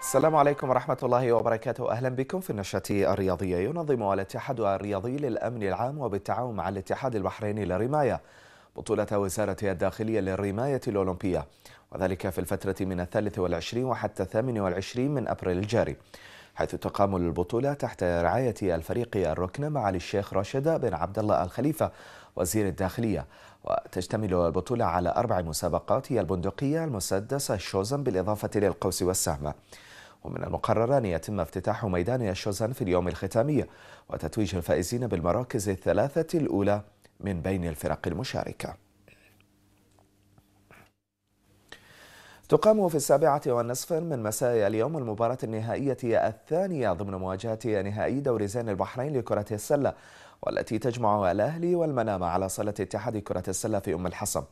السلام عليكم ورحمة الله وبركاته أهلا بكم في النشرة الرياضية ينظم الاتحاد الرياضي للأمن العام وبالتعاون مع الاتحاد البحريني للرماية بطولة وزارة الداخلية للرماية الأولمبية وذلك في الفترة من الثالث والعشرين وحتى الثامن والعشرين من أبريل الجاري حيث تقام البطولة تحت رعاية الفريق الركن معالي الشيخ راشد بن عبد الله الخليفة وزير الداخلية وتشتمل البطولة على أربع مسابقات هي البندقية المسدس الشوزن بالإضافة للقوس والسهم ومن المقرر أن يتم افتتاح ميدان الشوزن في اليوم الختامي وتتويج الفائزين بالمراكز الثلاثة الأولى من بين الفرق المشاركة تقام في السابعة والنصف من مساء اليوم المباراة النهائية الثانية ضمن مواجهة نهائي دوري زين البحرين لكرة السلة والتي تجمع الأهلي والمنامة على صالة اتحاد كرة السلة في أم الحصن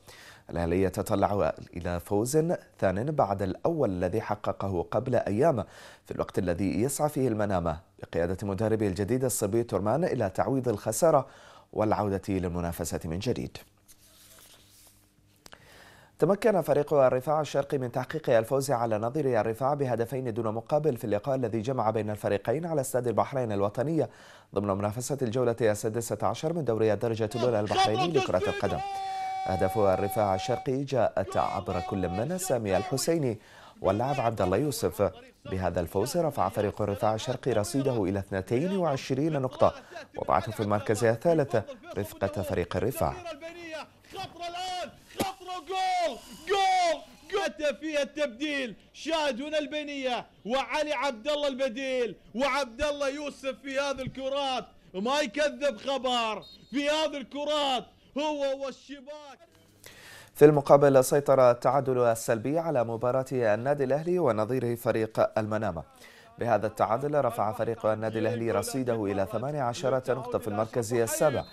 الأهلي يتطلع إلى فوز ثان بعد الأول الذي حققه قبل أيام في الوقت الذي يسعى فيه المنامة بقيادة مدربه الجديد الصبي ترمان إلى تعويض الخسارة والعودة للمنافسة من جديد تمكن فريق الرفاع الشرقي من تحقيق الفوز على نظير الرفاع بهدفين دون مقابل في اللقاء الذي جمع بين الفريقين على استاد البحرين الوطنية ضمن منافسة الجولة السادسة عشر من دوري الدرجة الأولى البحريني لكرة القدم أهداف الرفاع الشرقي جاءت عبر كل من سامي الحسيني واللاعب عبد الله يوسف بهذا الفوز رفع فريق الرفاع الشرقي رصيده إلى 22 نقطة وضعته في المركز الثالث رفقة فريق الرفاع جول جول جول فيها التبديل شاهد هنا البنية وعلي عبد الله البديل وعبد الله يوسف في هذه الكرات ما يكذب خبر في هذه الكرات هو والشباك في المقابل سيطر التعادل السلبي على مباراة النادي الأهلي ونظيره فريق المنامة بهذا التعادل رفع فريق النادي الأهلي رصيده إلى 18 نقطة في المركز السابع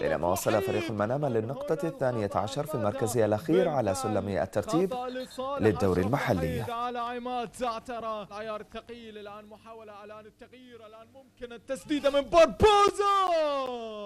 بينما وصل فريق المنامة للنقطة الثانية عشر في المركز الأخير على سلم الترتيب للدوري المحلي الثقيل الآن محاولة الآن التغيير الآن ممكن التسديدة من